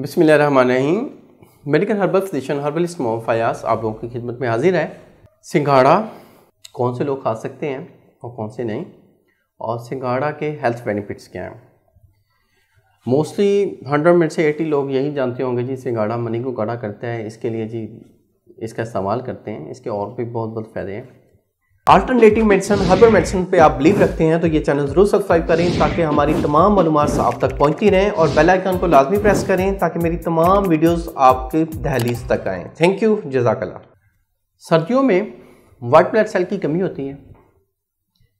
बिसमीम medical herbal station herbal Mohammad Fayaz आप लोगों की खिदमत में हाजिर है सिंगाड़ा कौन से लोग खा सकते हैं और कौन से नहीं और सिंगाड़ा के हेल्थ बेनिफिट्स क्या हैं मोस्टली हंड्रेड में से एटी लोग यही जानते होंगे जी सिंगाड़ा मनी को गाढ़ा करता है इसके लिए जी इसका इस्तेमाल करते हैं इसके और भी बहुत बहुत फ़ायदे हैं अल्टरनेटिव मेडिसिन हर्बल मेडिसिन पे आप बिलीव रखते हैं तो ये चैनल ज़रूर सब्सक्राइब करें ताकि हमारी तमाम मालूम आप तक पहुंचती रहें और बेल आइकन को लाजमी प्रेस करें ताकि मेरी तमाम वीडियोस आपके दहलीज तक आएँ थैंक यू जजाकला सर्दियों में वाइट ब्लड सेल की कमी होती है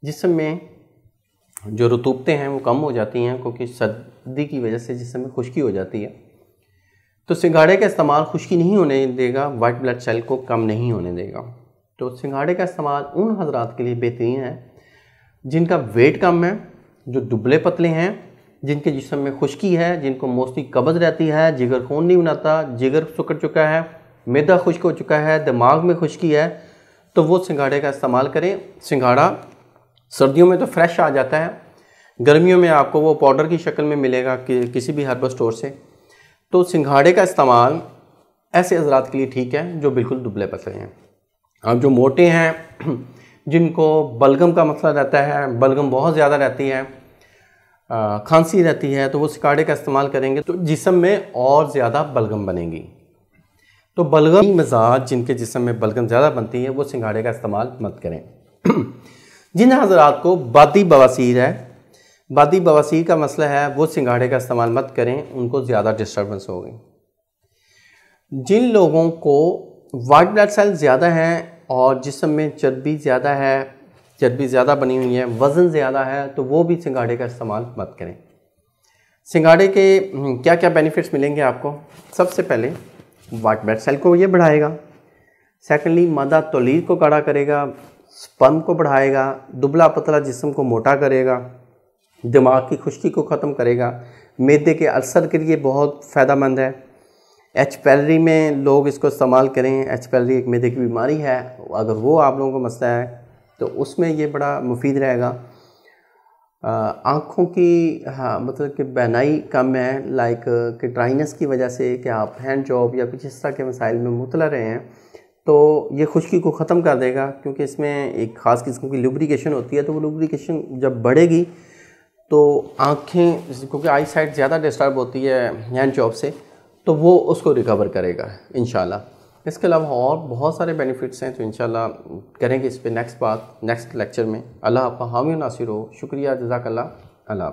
जिसम में जो रतूबतें हैं वो कम हो जाती हैं क्योंकि सर्दी की वजह से जिसम में खुश्की हो जाती है तो सिंगाड़े का इस्तेमाल खुश्की नहीं होने देगा वाइट ब्लड सेल को कम नहीं होने देगा तो सिंगाड़े का इस्तेमाल उन हजरात के लिए बेहतरीन है जिनका वेट कम है जो दुबले पतले हैं जिनके जिसम में खुश्की है जिनको मोस्टली कब्ज़ रहती है जिगर खून नहीं बनाता जिगर सुकड़ चुका है मैदा खुश्क हो चुका है दिमाग में खुश्की है तो वो सिंगाड़े का इस्तेमाल करें सिंगाड़ा सर्दियों में तो फ्रेश आ जाता है गर्मियों में आपको वो पाउडर की शक्ल में मिलेगा कि, किसी भी हर्बल स्टोर से तो सिंघाड़े का इस्तेमाल ऐसे हजरात के लिए ठीक है जो बिल्कुल दुबले पतले हैं अब जो मोटे हैं जिनको बलगम का मसला रहता है बलगम बहुत ज़्यादा रहती है खांसी रहती है तो वो सिकाड़े का इस्तेमाल करेंगे तो जिसम में और ज़्यादा बलगम बनेगी तो बलगम मजाज जिनके जिसम में बलगम ज़्यादा बनती है वो सिंगाड़े का इस्तेमाल मत करें जिन हजरात को बादी बवासीर है बादी बवासीर का मसला है वो सिंगाड़े का इस्तेमाल मत करें उनको ज़्यादा डिस्टर्बेंस हो गई जिन लोगों को वाइट ब्लड सेल ज़्यादा हैं और जिसम में चर्बी ज़्यादा है चर्बी ज़्यादा बनी हुई है वज़न ज़्यादा है तो वो भी सिंगाड़े का इस्तेमाल मत करें सिंगाड़े के क्या क्या बेनिफिट्स मिलेंगे आपको सबसे पहले वाट ब्लड सेल को ये बढ़ाएगा सेकेंडली मादा तोलीर को गाढ़ा करेगा स्पम को बढ़ाएगा दुबला पतला जिसम को मोटा करेगा दिमाग की खुश्की को ख़त्म करेगा मैदे के अल्सर के लिए बहुत फ़ायदा मंद है एच पैलरी में लोग इसको इस्तेमाल करें एच पैलरी एक मेदे की बीमारी है अगर वो आप लोगों को मसला है तो उसमें ये बड़ा मुफीद रहेगा आँखों की हाँ मतलब कि बहनाई कम है लाइक कि ड्राइनेस की वजह से कि आप हैंड जॉब या कुछ इस तरह के मसाइल में मुतला रहे हैं तो ये खुश्की को ख़त्म कर देगा क्योंकि इसमें एक ख़ास किस्म की लुब्रिकेशन होती है तो वो लुब्रिकेशन जब बढ़ेगी तो आँखें क्योंकि आई साइड ज़्यादा डिस्टर्ब होती है हैंड जॉब से तो वो उसको रिकवर करेगा इन इसके अलावा और बहुत सारे बेनिफिट्स हैं तो इन करेंगे इस पर नेक्स्ट बात नेक्स्ट लेक्चर में अल्लाह आपका हामी नासिर हो शुक्रिया जजाकल्ला अल्लाह